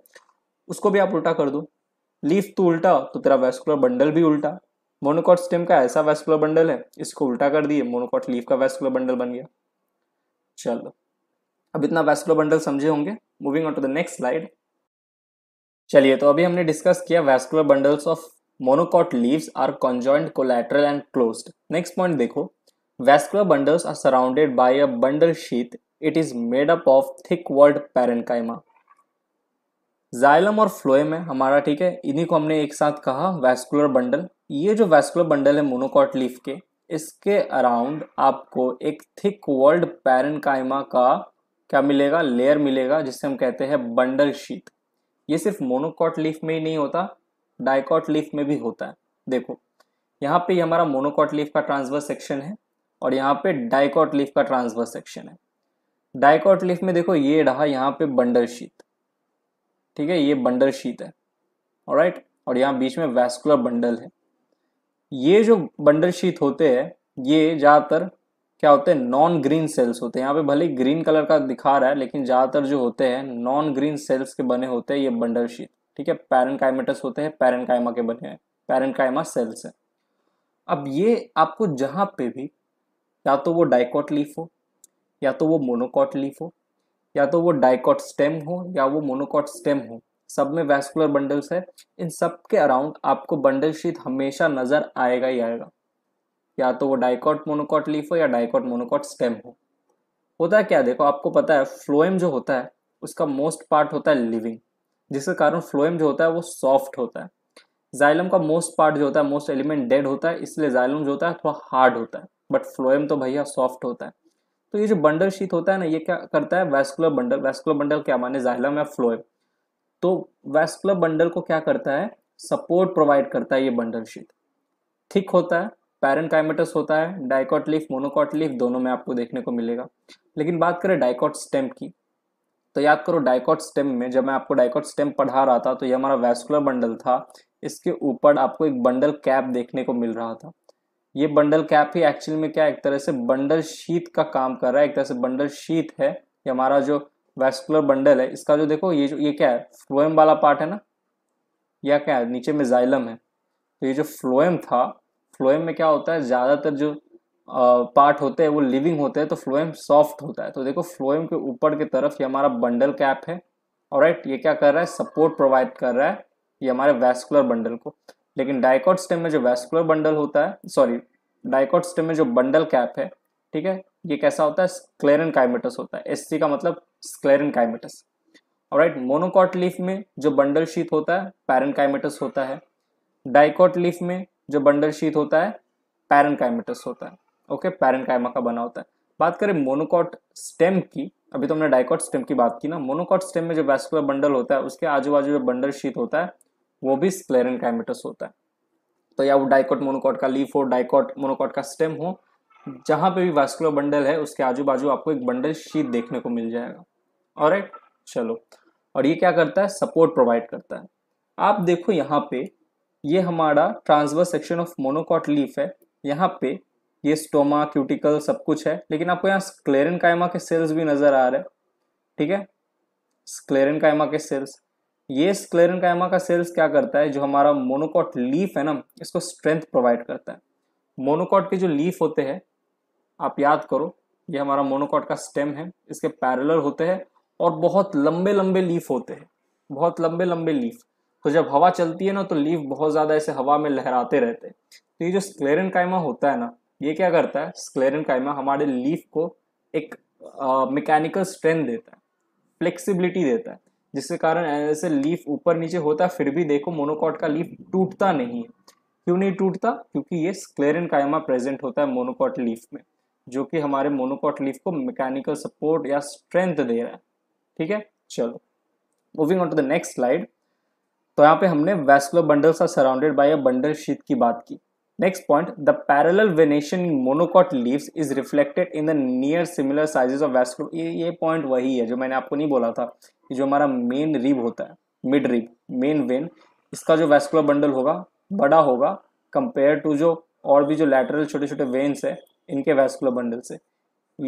उसको भी आप उल्टा कर दो लीफ तो उल्टा तो तेरा वेस्कुलर बंडल भी उल्टा मोनोकॉट स्टेम का ऐसा वेस्कुलर बंडल है इसको उल्टा कर दिए मोनोकॉट लीफ का वेस्कुलर बंडल बन गया चलो अब इतना वेस्कुलर बंडल समझे होंगे moving on to the next slide चलिए तो अभी हमने डिस्कस किया vascular bundles of monocot leaves are conjoint collateral and closed next point देखो vascular bundles are surrounded by a bundle sheath it is made up of thick walled parenchyma xylem और phloem है हमारा ठीक है इन्हीं को हमने एक साथ कहा वैस्कुलर बंडल ये जो वैस्कुलर बंडल है मोनोकॉट लीफ के इसके अराउंड आपको एक थिक वर्ल्ड पैरन का क्या मिलेगा लेयर मिलेगा जिसे हम कहते हैं बंडल शीट ये सिर्फ मोनोकॉट लीफ में ही नहीं होता डाइकॉट लीफ में भी होता है देखो यहाँ पे हमारा मोनोकॉट लीफ का ट्रांसवर्स सेक्शन है और यहाँ पे डाइकॉट लीफ का ट्रांसवर्स सेक्शन है डाइकॉट लीफ में देखो ये रहा यहाँ पे बंडल शीत ठीक है ये बंडल शीत है और राइट और यहाँ बीच में वैस्कुलर बंडल है ये जो बंडल शीत होते हैं ये ज़्यादातर क्या होते हैं नॉन ग्रीन सेल्स होते हैं यहाँ पे भले ग्रीन कलर का दिखा रहा है लेकिन ज़्यादातर जो होते हैं नॉन ग्रीन सेल्स के बने होते हैं ये बंडल शीत ठीक है पैरनकाइमेटस होते हैं पैरनकाइमा के बने हैं पैरनकाइमा सेल्स हैं अब ये आपको जहाँ पे भी या तो वो डाइकॉट लीफ हो या तो वो मोनोकॉट लीफ हो या तो वो डाइकॉट स्टेम हो या वो मोनोकॉट स्टेम हो सब में वैस्कुलर बंडल्स है इन सब के अराउंड आपको बंडल शीत हमेशा नजर आएगा ही आएगा या तो वो डाइकॉट मोनोकॉट लीफ हो या डाइकॉट मोनोकॉट स्टेम हो होता है क्या देखो आपको पता है फ्लोएम जो होता है उसका मोस्ट पार्ट होता है लिविंग जिसके कारण फ्लोएम जो होता है वो सॉफ्ट होता है जाइलम का मोस्ट पार्ट जो होता है मोस्ट एलिमेंट डेड होता है इसलिए जाइलम जो होता है थोड़ा हार्ड होता है बट फ्लोएम तो भैया सॉफ्ट होता है तो ये जो बंडल शीत होता है ना ये क्या करता है वैस्कुलर बंडल वैस्कुलर बंडल क्या माने जाइलम या फ्लोएम तो वैस्कुलर बंडल को क्या करता है सपोर्ट प्रोवाइड करता है ये बंडल शीत थिक होता है पैरेंकाइमेटस होता है डायकॉट लीफ मोनोकॉट लीफ दोनों में आपको देखने को मिलेगा लेकिन बात करें डाइकॉट स्टेम की तो याद करो डायकॉट स्टेम में जब मैं आपको डायकॉट स्टेम पढ़ा रहा था तो ये हमारा वैस्कुलर बंडल था इसके ऊपर आपको एक बंडल कैप देखने को मिल रहा था ये बंडल कैप ही एक्चुअल में क्या एक तरह से बंडल शीत का काम कर रहा है एक तरह से बंडल शीत है ये हमारा जो वैस्कुलर बंडल है इसका जो देखो ये जो ये क्या है फ्लोएम वाला पार्ट है ना यह क्या है नीचे में जाइलम है तो ये जो फ्लोएम था फ्लोएम में क्या होता है ज़्यादातर जो पार्ट होते हैं वो लिविंग होते हैं तो फ्लोएम सॉफ्ट होता है तो देखो फ्लोएम के ऊपर की तरफ ये हमारा बंडल कैप है और राइट ये क्या कर रहा है सपोर्ट प्रोवाइड कर रहा है ये हमारे वैस्कुलर बंडल को लेकिन डायकॉट स्टेम में जो वेस्कुलर बंडल होता है सॉरी डायकॉट स्टेम में जो बंडल कैप है ठीक है ये कैसा होता है स्क्लेरन काइमेटस होता है एस का मतलब sclerenchymatous right monocot leaf में जो बंडल शीत होता है पैरन काइमेटस होता है डाइकॉट लीफ में जो बंडल शीत होता है पैरन काइमेटस होता है ओके पैरन कायमा का बना होता है बात करें मोनोकॉट स्टेम की अभी तो हमने डायकॉट स्टेम की बात की ना मोनोकॉट स्टेम में जो वेस्कुलर बंडल होता है उसके आजू बाजू जो बंडल शीत होता है वो भी स्क्लेरन काइमेटस होता है तो या वो डाइकोट मोनोकॉट का लीफ हो डाइकोट मोनोकॉट का स्टेम हो जहाँ पे भी वास्कुलर बंडल है उसके आजू बाजू आपको एक बंडल शीत देखने को मिल जाएगा और चलो और ये क्या करता है सपोर्ट प्रोवाइड करता है आप देखो यहाँ पे ये हमारा transverse section of monocot leaf है यहाँ पे ये स्टोमा क्यूटिकल सब कुछ है लेकिन आपको यहाँ स्क्लेरन कायमा के सेल्स भी नजर आ रहे हैं ठीक है स्क्लेरन कायमा के सेल्स ये स्क्लेरनकाइमा का सेल्स क्या करता है जो हमारा मोनोकॉट लीफ है ना इसको स्ट्रेंथ प्रोवाइड करता है मोनोकॉट के जो लीफ होते हैं आप याद करो ये हमारा मोनोकॉट का स्टेम है इसके पैरलर होते हैं और बहुत लंबे लंबे लीफ होते हैं बहुत लंबे लंबे लीफ तो जब हवा चलती है ना तो लीफ बहुत ज़्यादा ऐसे हवा में लहराते रहते हैं तो ये जो स्क्लेरन होता है ना ये क्या करता है स्क्लेरन हमारे लीफ को एक मैकेनिकल स्ट्रेंथ देता है फ्लेक्सिबिलिटी देता है जिसके कारण ऐसे लीफ ऊपर नीचे होता है फिर भी देखो मोनोकॉट का लीफ टूटता नहीं है क्यों नहीं टूटता क्योंकि ये स्क्लेरन कायमा प्रेजेंट होता है मोनोकॉट लीफ में जो कि हमारे मोनोकॉट लीफ को मैकेनिकल सपोर्ट या स्ट्रेंथ दे रहा है ठीक है चलो moving on to the next slide तो यहाँ पे हमने vascular bundles are surrounded by a bundle sheath की बात की next point the parallel venation in monocot leaves is reflected in the near similar sizes of vascular ये ये point वही है जो मैंने आपको नहीं बोला था कि जो हमारा मेन रिब होता है मिड रिब मेन वेन इसका जो वेस्कुलर बंडल होगा बड़ा होगा कंपेयर टू जो और भी जो लैटरल छोटे छोटे वेन्स है इनके वेस्कुलर बंडल से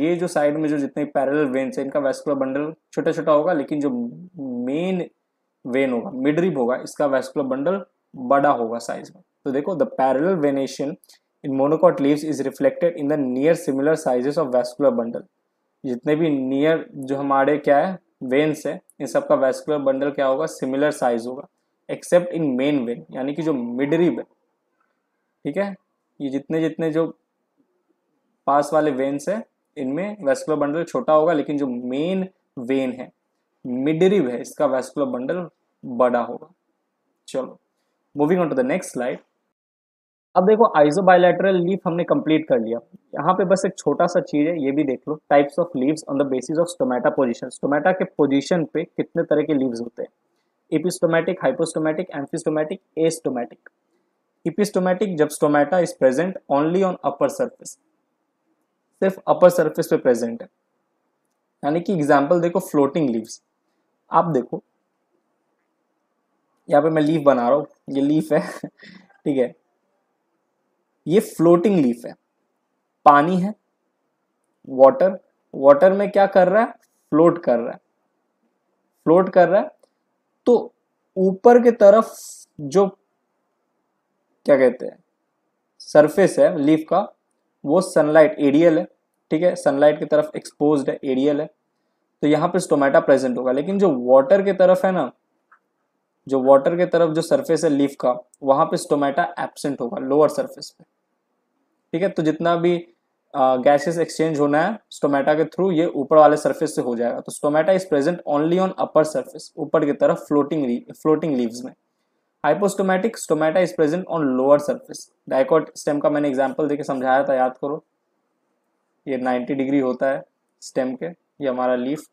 ये जो साइड में जो जितने पैरल वेन्स है इनका वेस्कुलर बंडल छोटा छोटा होगा लेकिन जो मेन वेन होगा मिड रिब होगा इसका वेस्कुलर बंडल बड़ा होगा साइज में तो देखो the parallel venation in monocot leaves is reflected in the near similar sizes of vascular bundle जितने भी नियर जो हमारे क्या है वेन्स है इन सबका वेस्कुलर बंडल क्या होगा सिमिलर साइज होगा एक्सेप्ट इन मेन वेन यानी कि जो मिडरिब है ठीक है ये जितने जितने जो पास वाले वेन्स है इनमें वेस्कुलर बंडल छोटा होगा लेकिन जो मेन वेन है मिडरिब है इसका वेस्कुलर बंडल बड़ा होगा चलो moving on to the next slide अब देखो आइजोबायोलेटरल लीफ हमने कंप्लीट कर लिया यहाँ पे बस एक छोटा सा चीज है ये भी देख लो types of leaves on the basis of stomata position stomata के पोजीशन पे कितने तरह के लीव्स होते हैं एपिस्टोमेटिक हाइपोस्टोमेटिक एम्फिस्टोमेटिक एस्टोमेटिक एपिस्टोमेटिक जब stomata is present only on upper surface सिर्फ अपर सर्फेस पे प्रेजेंट है यानी कि एग्जाम्पल देखो फ्लोटिंग लीव्स आप देखो यहाँ पे मैं लीव बना रहा हूँ ये लीफ है ठीक है ये फ्लोटिंग लीफ है पानी है वाटर वाटर में क्या कर रहा है फ्लोट कर रहा है फ्लोट कर रहा है तो ऊपर की तरफ जो क्या कहते हैं सरफेस है लीफ का वो सनलाइट एरियल है ठीक है सनलाइट की तरफ एक्सपोज है एरियल है तो यहाँ पे स्टोमेटा प्रेजेंट होगा लेकिन जो वाटर की तरफ है ना जो वाटर की तरफ जो सरफेस है लीफ का वहां पे स्टोमेटा एबसेंट होगा लोअर सरफेस पे ठीक है तो जितना भी गैसेस एक्सचेंज होना है स्टोमेटा के थ्रू ये ऊपर वाले सरफेस से हो जाएगा तो stomata is present only on upper surface ऊपर की तरफ फ्लोटिंग फ्लोटिंग लीव्स में hypostomatic stomata is present on lower surface dicot stem का मैंने एग्जाम्पल देखे समझाया था याद करो ये नाइन्टी डिग्री होता है स्टेम के ये हमारा लीफ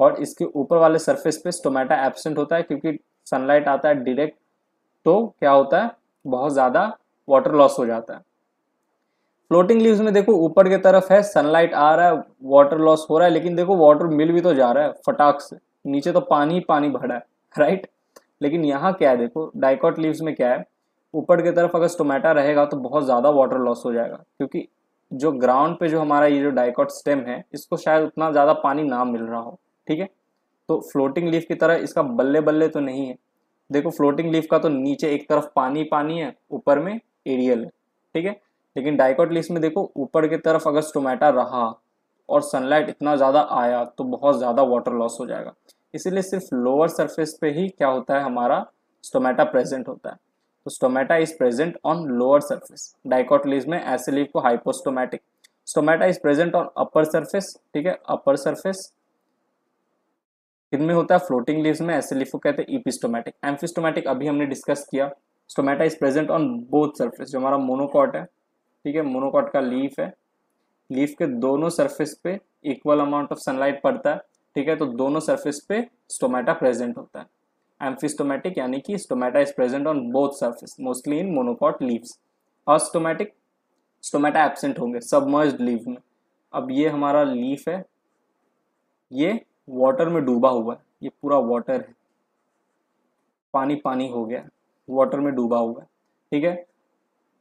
और इसके ऊपर वाले सरफेस पे स्टोमेटा एबसेंट होता है क्योंकि सनलाइट आता है डायरेक्ट तो क्या होता है बहुत ज़्यादा वाटर लॉस हो जाता है फ्लोटिंग लीव्स में देखो ऊपर की तरफ है सनलाइट आ रहा है वाटर लॉस हो रहा है लेकिन देखो वाटर मिल भी तो जा रहा है फटाक से नीचे तो पानी ही पानी भरा है राइट लेकिन यहाँ क्या है देखो डाइकॉट लीव्स में क्या है ऊपर की तरफ अगर स्टोमेटा रहेगा तो बहुत ज़्यादा वाटर लॉस हो जाएगा क्योंकि जो ग्राउंड पे जो हमारा ये जो डाइकॉट स्टेम है इसको शायद उतना ज़्यादा पानी ना मिल रहा हो ठीक है तो फ्लोटिंग लीव की तरह इसका बल्ले बल्ले तो नहीं है देखो फ्लोटिंग लीव का तो नीचे एक तरफ पानी पानी है ऊपर में एरियल है ठीक है लेकिन डाइकॉट लीफ में देखो ऊपर की तरफ अगर स्टोमेटा रहा और सनलाइट इतना ज़्यादा आया तो बहुत ज़्यादा वाटर लॉस हो जाएगा इसीलिए सिर्फ लोअर सरफेस पे ही क्या होता है हमारा स्टोमेटा प्रेजेंट होता है तो stomata is present on lower surface dicot में ऐसे लीव को hypostomatic stomata is present on upper surface ठीक है अपर सरफेस इनमें होता है फ्लोटिंग लीव्स में ऐसे लीव को कहते हैं इपिस्टोमेटिक एम्फिस्टोमेटिक अभी हमने डिस्कस किया stomata is present on both surface जो हमारा मोनोकॉट है ठीक है मोनोकॉट का लीफ है लीफ के दोनों सरफेस पे इक्वल अमाउंट ऑफ सनलाइट पड़ता है ठीक है तो दोनों सरफेस पे स्टोमेटा प्रेजेंट होता है एम्फिस्टोमेटिक यानी कि stomata is present on both surface mostly in monocot leaves astomatic stomata absent होंगे सबमर्ज लीव में अब ये हमारा लीफ है ये वाटर में डूबा हुआ है ये पूरा वाटर है पानी पानी हो गया वाटर में डूबा हुआ है ठीक है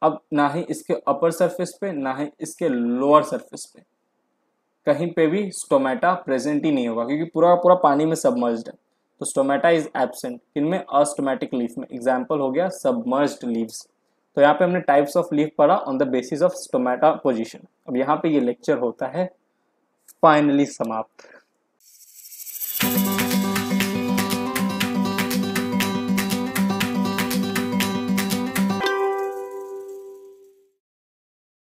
अब ना ही इसके अपर सरफेस पे ना ही इसके लोअर सरफेस पे कहीं पे भी स्टोमेटा प्रेजेंट ही नहीं होगा क्योंकि पूरा पूरा पानी में सबमर्ज्ड है तो स्टोमेटा इज एबसेंट इनमें अस्टोमेटिक लीफ में एग्जाम्पल हो गया सबमर्ज्ड लीव्स तो यहाँ पे हमने टाइप्स ऑफ लीफ पढ़ा on the basis of stomata position अब यहाँ पे ये लेक्चर होता है फाइनली समाप्त